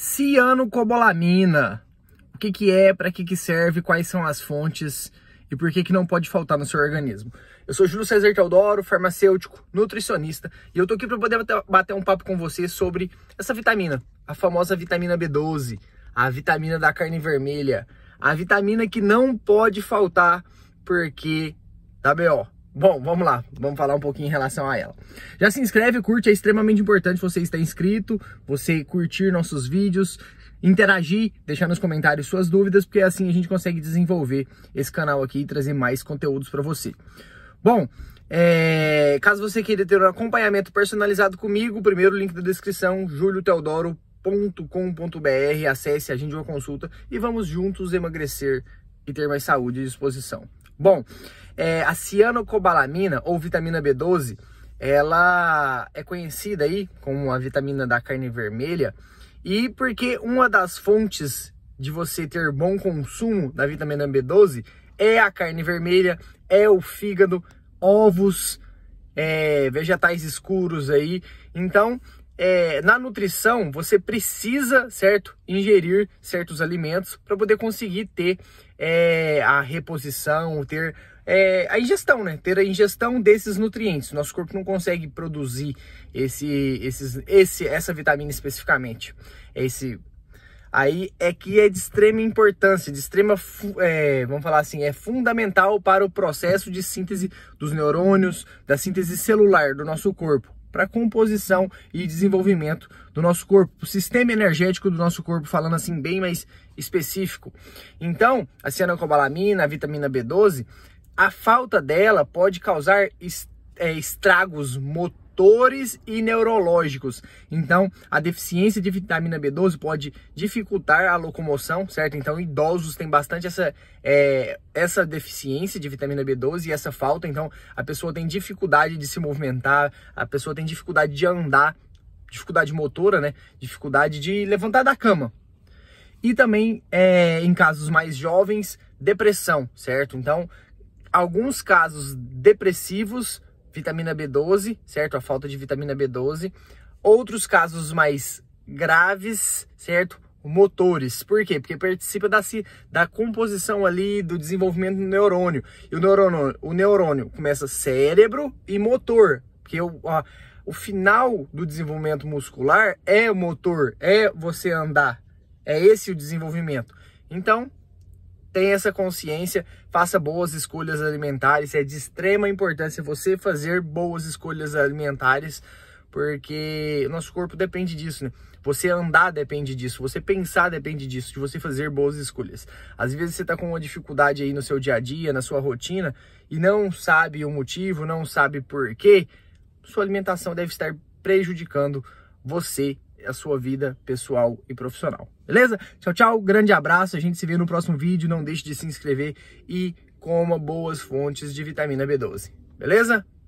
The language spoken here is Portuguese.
cianocobalamina. O que, que é, para que, que serve, quais são as fontes e por que, que não pode faltar no seu organismo. Eu sou Júlio César Teodoro, farmacêutico, nutricionista, e eu tô aqui para poder bater um papo com você sobre essa vitamina, a famosa vitamina B12, a vitamina da carne vermelha, a vitamina que não pode faltar porque dá BO. Bom, vamos lá, vamos falar um pouquinho em relação a ela. Já se inscreve, curte, é extremamente importante você estar inscrito, você curtir nossos vídeos, interagir, deixar nos comentários suas dúvidas, porque assim a gente consegue desenvolver esse canal aqui e trazer mais conteúdos para você. Bom, é... caso você queira ter um acompanhamento personalizado comigo, primeiro link da descrição, julioteodoro.com.br, acesse, agende uma consulta e vamos juntos emagrecer e ter mais saúde e disposição. Bom, é, a cianocobalamina ou vitamina B12, ela é conhecida aí como a vitamina da carne vermelha e porque uma das fontes de você ter bom consumo da vitamina B12 é a carne vermelha, é o fígado, ovos, é, vegetais escuros aí. Então, é, na nutrição você precisa, certo, ingerir certos alimentos para poder conseguir ter é, a reposição, ter é, a ingestão, né? Ter a ingestão desses nutrientes. Nosso corpo não consegue produzir esse, esses, esse, essa vitamina especificamente. É esse aí é que é de extrema importância, de extrema, é, vamos falar assim, é fundamental para o processo de síntese dos neurônios, da síntese celular do nosso corpo para a composição e desenvolvimento do nosso corpo, o sistema energético do nosso corpo, falando assim bem mais específico. Então, a cianocobalamina, a vitamina B12, a falta dela pode causar é, estragos motor fatores e neurológicos. Então, a deficiência de vitamina B12 pode dificultar a locomoção, certo? Então, idosos têm bastante essa, é, essa deficiência de vitamina B12 e essa falta. Então, a pessoa tem dificuldade de se movimentar, a pessoa tem dificuldade de andar, dificuldade motora, né? Dificuldade de levantar da cama. E também, é, em casos mais jovens, depressão, certo? Então, alguns casos depressivos vitamina B12, certo? A falta de vitamina B12. Outros casos mais graves, certo? Motores. Por quê? Porque participa da, da composição ali do desenvolvimento do neurônio. E o neurônio, o neurônio começa cérebro e motor. Porque o, a, o final do desenvolvimento muscular é o motor, é você andar. É esse o desenvolvimento. Então, tenha essa consciência, faça boas escolhas alimentares. É de extrema importância você fazer boas escolhas alimentares, porque nosso corpo depende disso, né? Você andar depende disso, você pensar depende disso, de você fazer boas escolhas. Às vezes você está com uma dificuldade aí no seu dia a dia, na sua rotina, e não sabe o motivo, não sabe por quê, sua alimentação deve estar prejudicando você a sua vida pessoal e profissional. Beleza? Tchau, tchau, grande abraço, a gente se vê no próximo vídeo, não deixe de se inscrever e coma boas fontes de vitamina B12. Beleza?